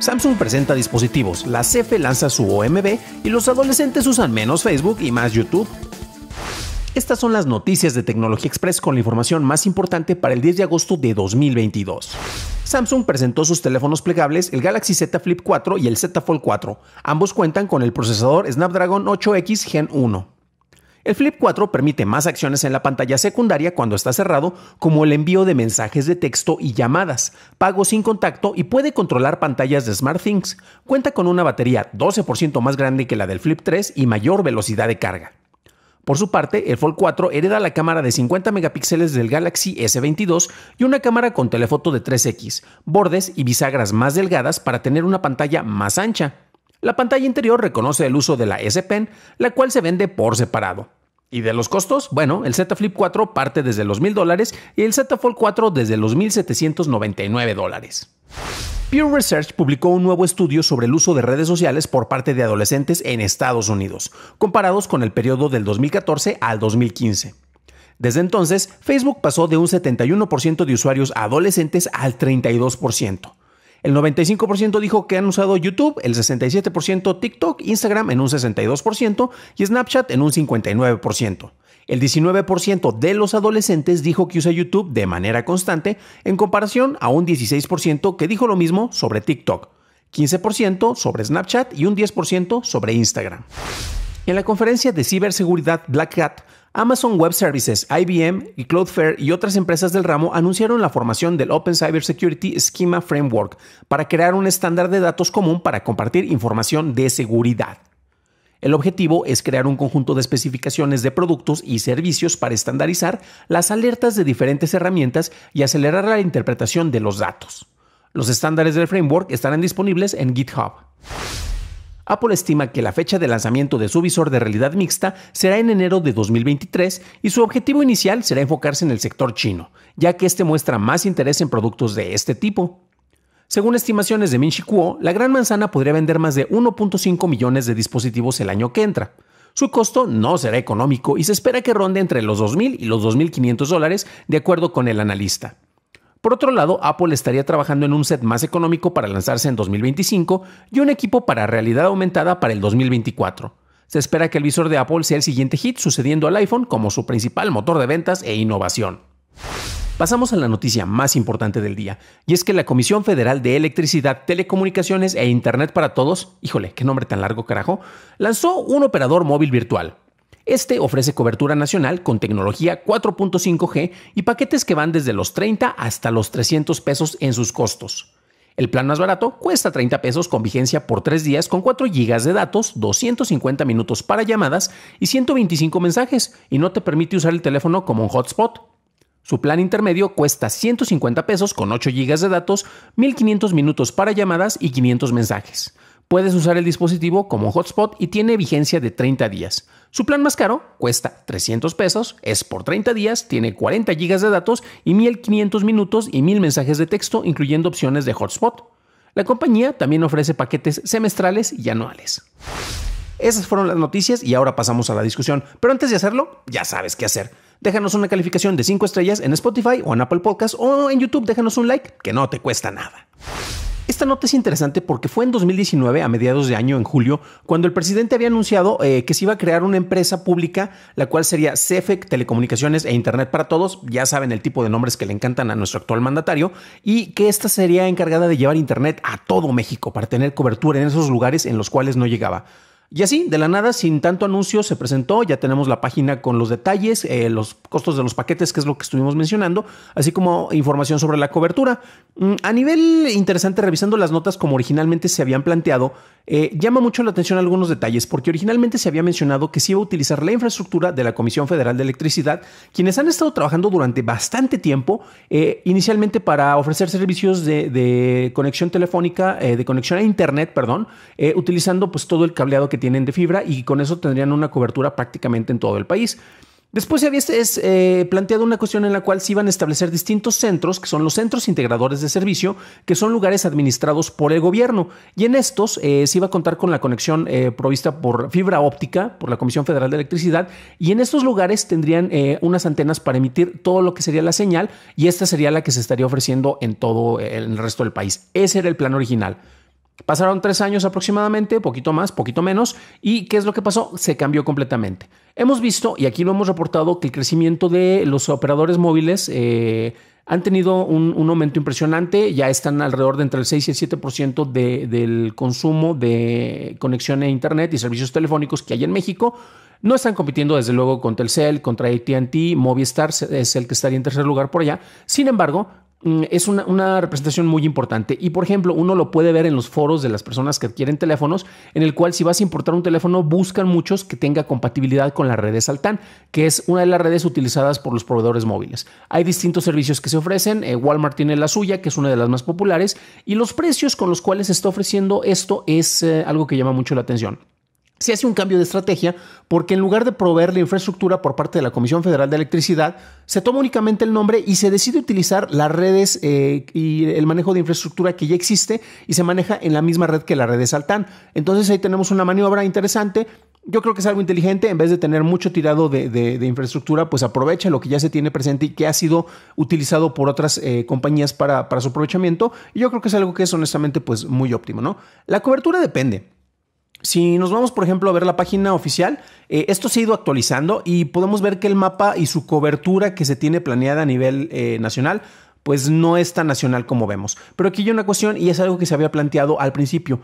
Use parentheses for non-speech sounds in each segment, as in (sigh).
Samsung presenta dispositivos, la CFE lanza su OMB y los adolescentes usan menos Facebook y más YouTube. Estas son las noticias de Tecnología Express con la información más importante para el 10 de agosto de 2022. Samsung presentó sus teléfonos plegables, el Galaxy Z Flip 4 y el Z Fold 4. Ambos cuentan con el procesador Snapdragon 8X Gen 1. El Flip 4 permite más acciones en la pantalla secundaria cuando está cerrado, como el envío de mensajes de texto y llamadas, pago sin contacto y puede controlar pantallas de SmartThings. Cuenta con una batería 12% más grande que la del Flip 3 y mayor velocidad de carga. Por su parte, el Fold 4 hereda la cámara de 50 megapíxeles del Galaxy S22 y una cámara con telefoto de 3X, bordes y bisagras más delgadas para tener una pantalla más ancha. La pantalla interior reconoce el uso de la S Pen, la cual se vende por separado. ¿Y de los costos? Bueno, el Z Flip 4 parte desde los 1000 dólares y el Z Fold 4 desde los 1799 dólares. Pew Research publicó un nuevo estudio sobre el uso de redes sociales por parte de adolescentes en Estados Unidos, comparados con el periodo del 2014 al 2015. Desde entonces, Facebook pasó de un 71% de usuarios adolescentes al 32%. El 95% dijo que han usado YouTube, el 67% TikTok, Instagram en un 62% y Snapchat en un 59%. El 19% de los adolescentes dijo que usa YouTube de manera constante, en comparación a un 16% que dijo lo mismo sobre TikTok, 15% sobre Snapchat y un 10% sobre Instagram. En la conferencia de ciberseguridad Black Hat, Amazon Web Services, IBM y Cloudflare y otras empresas del ramo anunciaron la formación del Open Cybersecurity Schema Framework para crear un estándar de datos común para compartir información de seguridad. El objetivo es crear un conjunto de especificaciones de productos y servicios para estandarizar las alertas de diferentes herramientas y acelerar la interpretación de los datos. Los estándares del framework estarán disponibles en GitHub. Apple estima que la fecha de lanzamiento de su visor de realidad mixta será en enero de 2023 y su objetivo inicial será enfocarse en el sector chino, ya que este muestra más interés en productos de este tipo. Según estimaciones de Minchi Kuo, la gran manzana podría vender más de 1.5 millones de dispositivos el año que entra. Su costo no será económico y se espera que ronde entre los 2.000 y los 2.500 dólares, de acuerdo con el analista. Por otro lado, Apple estaría trabajando en un set más económico para lanzarse en 2025 y un equipo para realidad aumentada para el 2024. Se espera que el visor de Apple sea el siguiente hit, sucediendo al iPhone como su principal motor de ventas e innovación. Pasamos a la noticia más importante del día, y es que la Comisión Federal de Electricidad, Telecomunicaciones e Internet para Todos, híjole, qué nombre tan largo carajo, lanzó un operador móvil virtual, este ofrece cobertura nacional con tecnología 4.5G y paquetes que van desde los 30 hasta los 300 pesos en sus costos. El plan más barato cuesta 30 pesos con vigencia por 3 días con 4 GB de datos, 250 minutos para llamadas y 125 mensajes y no te permite usar el teléfono como un hotspot. Su plan intermedio cuesta 150 pesos con 8 GB de datos, 1500 minutos para llamadas y 500 mensajes. Puedes usar el dispositivo como hotspot y tiene vigencia de 30 días. Su plan más caro cuesta 300 pesos, es por 30 días, tiene 40 gigas de datos y 1500 minutos y 1000 mensajes de texto, incluyendo opciones de hotspot. La compañía también ofrece paquetes semestrales y anuales. Esas fueron las noticias y ahora pasamos a la discusión. Pero antes de hacerlo, ya sabes qué hacer. Déjanos una calificación de 5 estrellas en Spotify o en Apple Podcast o en YouTube déjanos un like que no te cuesta nada. Esta nota es interesante porque fue en 2019, a mediados de año, en julio, cuando el presidente había anunciado eh, que se iba a crear una empresa pública, la cual sería CEFEC, Telecomunicaciones e Internet para Todos, ya saben el tipo de nombres que le encantan a nuestro actual mandatario, y que esta sería encargada de llevar Internet a todo México para tener cobertura en esos lugares en los cuales no llegaba. Y así, de la nada, sin tanto anuncio, se presentó, ya tenemos la página con los detalles, eh, los costos de los paquetes, que es lo que estuvimos mencionando, así como información sobre la cobertura. Mm, a nivel interesante, revisando las notas como originalmente se habían planteado, eh, llama mucho la atención algunos detalles, porque originalmente se había mencionado que se iba a utilizar la infraestructura de la Comisión Federal de Electricidad, quienes han estado trabajando durante bastante tiempo, eh, inicialmente para ofrecer servicios de, de conexión telefónica, de conexión a Internet, perdón, utilizando pues todo el cableado que tienen de fibra y con eso tendrían una cobertura prácticamente en todo el país. Después se había este, eh, planteado una cuestión en la cual se iban a establecer distintos centros, que son los centros integradores de servicio, que son lugares administrados por el gobierno. Y en estos eh, se iba a contar con la conexión eh, provista por fibra óptica, por la Comisión Federal de Electricidad, y en estos lugares tendrían unas antenas para emitir todo lo que sería la señal, y esta sería la que se estaría ofreciendo en todo el resto del país. Ese era el plan original. Pasaron tres años aproximadamente, poquito más, poquito menos, y ¿qué es lo que pasó? Se cambió completamente. Hemos visto, y aquí lo hemos reportado, que el crecimiento de los operadores móviles eh, han tenido un, aumento impresionante, ya están alrededor de entre el 6 y el 7% ciento del consumo de conexión a Internet y servicios telefónicos que hay en México. No están compitiendo desde luego con Telcel, contra ATT, Movistar es el que estaría en tercer lugar por allá. Sin embargo, Mm, es una, representación muy importante. Y por ejemplo, uno lo puede ver en los foros de las personas que adquieren teléfonos, en el cual si vas a importar un teléfono, buscan muchos que tenga compatibilidad con la red de Saltan, que es una de las redes utilizadas por los proveedores móviles. Hay distintos servicios que se ofrecen, eh, Walmart tiene la suya, que es una de las más populares, y los precios con los cuales está ofreciendo esto es eh, algo que llama mucho la atención se hace un cambio de estrategia porque en lugar de proveer la infraestructura por parte de la Comisión Federal de Electricidad, se toma únicamente el nombre y se decide utilizar las redes eh, y el manejo de infraestructura que ya existe y se maneja en la misma red que la red de Saltán. Entonces ahí tenemos una maniobra interesante. Yo creo que es algo inteligente, en vez de tener mucho tirado de, infraestructura, pues aprovecha lo que ya se tiene presente y que ha sido utilizado por otras eh, compañías para, su aprovechamiento. Y yo creo que es algo que es honestamente pues muy óptimo, ¿no? La cobertura depende. Si nos vamos, por ejemplo, a ver la página oficial, eh, esto se ha ido actualizando y podemos ver que el mapa y su cobertura que se tiene planeada a nivel eh, nacional, pues no es tan nacional como vemos. Pero aquí hay una cuestión y es algo que se había planteado al principio.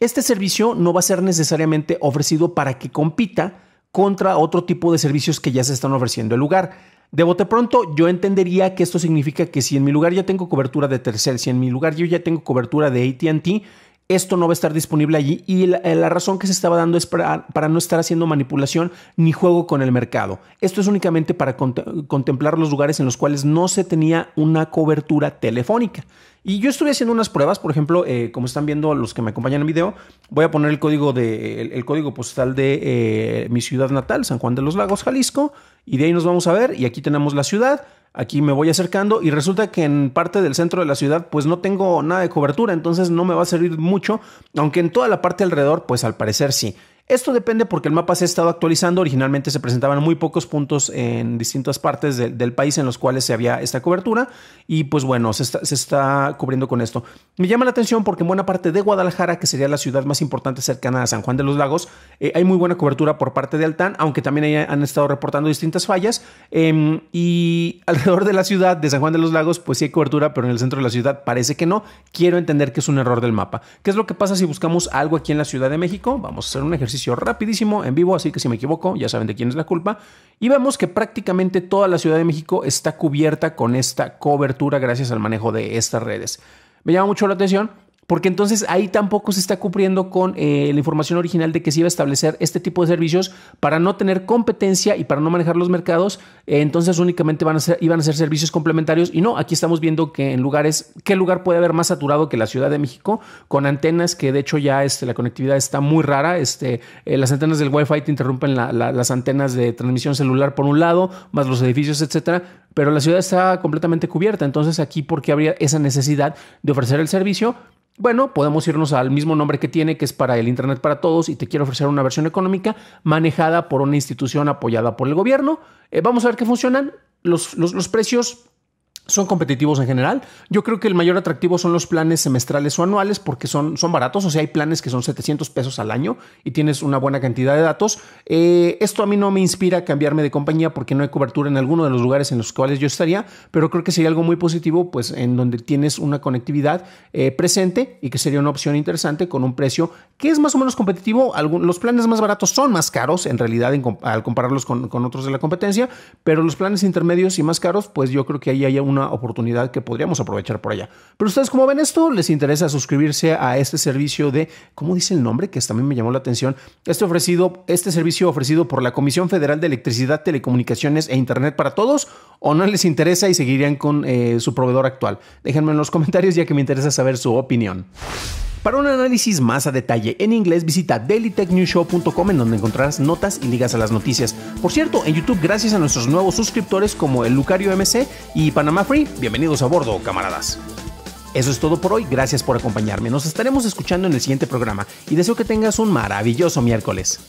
Este servicio no va a ser necesariamente ofrecido para que compita contra otro tipo de servicios que ya se están ofreciendo el lugar. De bote pronto, yo entendería que esto significa que si en mi lugar ya tengo cobertura de tercer, si en mi lugar yo ya tengo cobertura de ATT, esto no va a estar disponible allí y la, eh, razón que se estaba dando es para, no estar haciendo manipulación ni juego con el mercado. Esto es únicamente para contemplar los lugares en los cuales no se tenía una cobertura telefónica. Y yo estuve haciendo unas pruebas, por ejemplo, eh, como están viendo los que me acompañan en video, voy a poner el código, de, el, código postal de eh, mi ciudad natal, San Juan de los Lagos, Jalisco, y de ahí nos vamos a ver y aquí tenemos la ciudad aquí me voy acercando y resulta que en parte del centro de la ciudad pues no tengo nada de cobertura, entonces no me va a servir mucho, aunque en toda la parte alrededor pues al parecer sí. Esto depende porque el mapa se ha estado actualizando. Originalmente se presentaban muy pocos puntos en distintas partes del país en los cuales se había esta cobertura. Y pues bueno, se está, cubriendo con esto. Me llama la atención porque en buena parte de Guadalajara, que sería la ciudad más importante cercana a San Juan de los Lagos, eh, hay muy buena cobertura por parte de Altán, aunque también han estado reportando distintas fallas. Em, y (laughs) alrededor de la ciudad de San Juan de los Lagos, pues sí hay cobertura, pero en el centro de la ciudad parece que no. Quiero entender que es un error del mapa. ¿Qué es lo que pasa si buscamos algo aquí en la Ciudad de México? Vamos a hacer un ejercicio rapidísimo en vivo, así que si me equivoco, ya saben de quién es la culpa. Y vemos que prácticamente toda la Ciudad de México está cubierta con esta cobertura gracias al manejo de estas redes. Me llama mucho la atención porque entonces ahí tampoco se está cumpliendo con eh, la información original de que se iba a establecer este tipo de servicios para no tener competencia y para no manejar los mercados, eh, entonces únicamente van a ser, iban a ser servicios complementarios y no, aquí estamos viendo que en lugares, ¿qué lugar puede haber más saturado que la Ciudad de México? Con antenas que de hecho ya este, la conectividad está muy rara, este, eh, las antenas del Wi-Fi te interrumpen las antenas de transmisión celular por un lado, más los edificios, etcétera, pero la ciudad está completamente cubierta, entonces aquí ¿por qué habría esa necesidad de ofrecer el servicio? Bueno, podemos irnos al mismo nombre que tiene, que es para el Internet para Todos, y te quiero ofrecer una versión económica manejada por una institución apoyada por el gobierno. Eh, vamos a ver qué funcionan. Los, los, los precios son competitivos en general. Yo creo que el mayor atractivo son los planes semestrales o anuales porque son, son baratos. O sea, hay planes que son 700 pesos al año y tienes una buena cantidad de datos. Eh, esto a mí no me inspira a cambiarme de compañía porque no hay cobertura en alguno de los lugares en los cuales yo estaría, pero creo que sería algo muy positivo, pues en donde tienes una conectividad eh, presente y que sería una opción interesante con un precio que es más o menos competitivo. los planes más baratos son más caros, en realidad, al compararlos con, otros de la competencia, pero los planes intermedios y más caros, pues yo creo que ahí hay una oportunidad que podríamos aprovechar por allá. Pero ustedes, como ven esto, les interesa suscribirse a este servicio de, ¿cómo dice el nombre? Que también me llamó la atención. Este, ofrecido, este servicio ofrecido por la Comisión Federal de Electricidad, Telecomunicaciones e Internet para Todos, o no les interesa y seguirían con eh, su proveedor actual. Déjenme en los comentarios ya que me interesa saber su opinión. Para un análisis más a detalle en inglés, visita dailytechnewshow.com en donde encontrarás notas y ligas a las noticias. Por cierto, en YouTube, gracias a nuestros nuevos suscriptores como el Lucario MC y Panama Free, bienvenidos a bordo, camaradas. Eso es todo por hoy, gracias por acompañarme. Nos estaremos escuchando en el siguiente programa y deseo que tengas un maravilloso miércoles.